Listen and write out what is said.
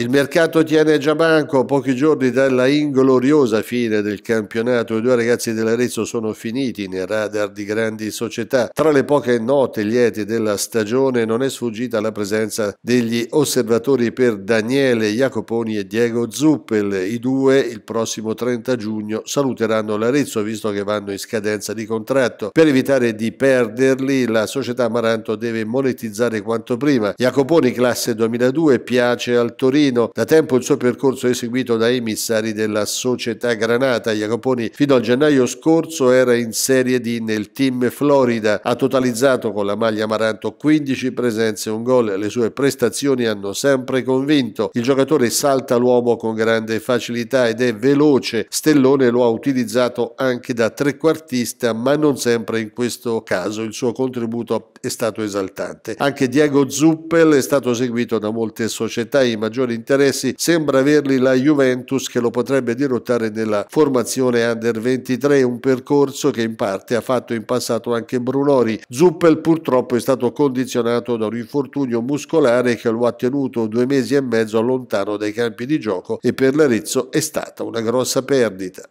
Il mercato tiene già banco, pochi giorni dalla ingloriosa fine del campionato, i due ragazzi dell'Arezzo sono finiti nei radar di grandi società. Tra le poche note liete della stagione non è sfuggita la presenza degli osservatori per Daniele Jacoponi e Diego Zuppel. I due il prossimo 30 giugno saluteranno l'Arezzo visto che vanno in scadenza di contratto. Per evitare di perderli la società Maranto deve monetizzare quanto prima. Jacoponi classe 2002 piace al Torino Trentino. Da tempo il suo percorso è seguito da emissari della società Granata. Jacoponi fino al gennaio scorso era in Serie D nel team Florida. Ha totalizzato con la maglia Amaranto 15 presenze e un gol. Le sue prestazioni hanno sempre convinto. Il giocatore salta l'uomo con grande facilità ed è veloce. Stellone lo ha utilizzato anche da trequartista, ma non sempre in questo caso. Il suo contributo è stato esaltante. Anche Diego Zuppel è stato seguito da molte società. I maggiori interessi sembra averli la Juventus che lo potrebbe dirottare nella formazione Under 23, un percorso che in parte ha fatto in passato anche Brunori. Zuppel purtroppo è stato condizionato da un infortunio muscolare che lo ha tenuto due mesi e mezzo lontano dai campi di gioco e per l'Arezzo è stata una grossa perdita.